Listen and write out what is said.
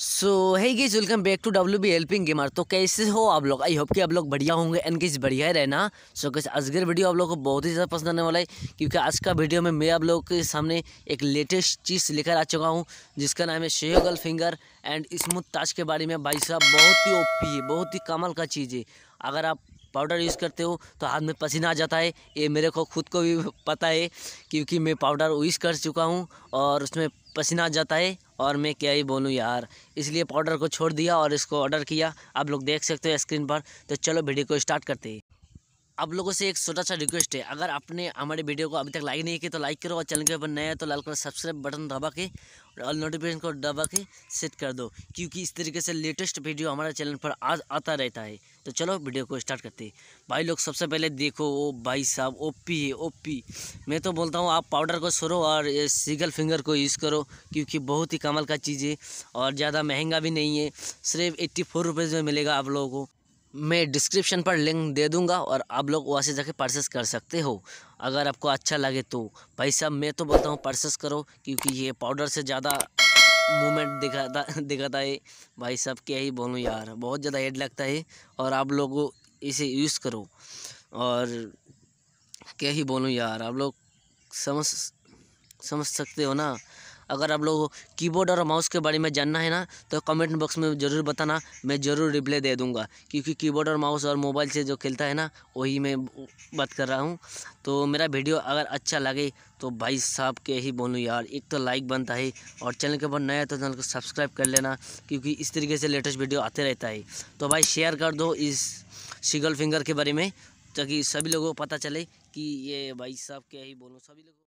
so hi guys welcome back to W B helping gamer तो कैसे हो आप लोग आई होप कि आप लोग बढ़िया होंगे एंड गेज बढ़िया ही रहना सो so, कैसे अजगर वीडियो आप लोगों को बहुत ही ज़्यादा पसंद आने वाला है क्योंकि आज का वीडियो में मैं आप लोगों के सामने एक लेटेस्ट चीज़ लेकर आ चुका हूँ जिसका नाम है शेहगल फिंगर एंड स्मूथ ताज के बारे में भाई साहब बहुत ही ओपी है बहुत ही कमल का चीज़ है अगर आप पाउडर यूज़ करते हो तो हाथ में पसीना आ जाता है ये मेरे को खुद को भी पता है क्योंकि मैं पाउडर यूज़ कर चुका हूँ और उसमें पसीना आ जाता है और मैं क्या ही बोलूँ यार इसलिए पाउडर को छोड़ दिया और इसको ऑर्डर किया आप लोग देख सकते हो स्क्रीन पर तो चलो वीडियो को स्टार्ट करते हैं आप लोगों से एक छोटा सा रिक्वेस्ट है अगर आपने हमारे वीडियो को अभी तक लाइक नहीं किया तो लाइक करो और चैनल के ऊपर नया है तो लाल कलर सब्सक्राइब बटन दबा के और ऑल नोटिफिकेशन को दबा के सेट कर दो क्योंकि इस तरीके से लेटेस्ट वीडियो हमारे चैनल पर आज आता रहता है तो चलो वीडियो को स्टार्ट करते हैं भाई लोग सबसे पहले देखो ओ भाई साहब ओ पी है ओ पी मैं तो बोलता हूँ आप पाउडर को सरो और सिंगल फिंगर को यूज़ करो क्योंकि बहुत ही कमल का चीज़ है और ज़्यादा महंगा भी नहीं है सिर्फ एट्टी फोर में मिलेगा आप लोगों को मैं डिस्क्रिप्शन पर लिंक दे दूंगा और आप लोग वहाँ से जाके परचेस कर सकते हो अगर आपको अच्छा लगे तो भाई साहब मैं तो बोलता हूँ परसेस करो क्योंकि ये पाउडर से ज़्यादा मूवमेंट दिखाता दिखाता है भाई साहब क्या ही बोलूँ यार बहुत ज़्यादा हेड लगता है और आप लोग इसे यूज़ करो और क्या ही बोलूँ यार आप लोग समझ समझ सकते हो ना अगर आप लोगों को कीबोर्ड और माउस के बारे में जानना है ना तो कमेंट बॉक्स में ज़रूर बताना मैं ज़रूर रिप्लाई दे दूंगा क्योंकि कीबोर्ड और माउस और मोबाइल से जो खेलता है ना वही मैं बात कर रहा हूँ तो मेरा वीडियो अगर अच्छा लगे तो भाई साहब के ही बोलूँ यार एक तो लाइक बनता है और चैनल के ऊपर नया तो चैनल को सब्सक्राइब कर लेना क्योंकि इस तरीके से लेटेस्ट वीडियो आते रहता है तो भाई शेयर कर दो इस सिगल फिंगर के बारे में ताकि सभी लोगों को पता चले कि ये भाई साहब क्या ही बोलूँ सभी लोगों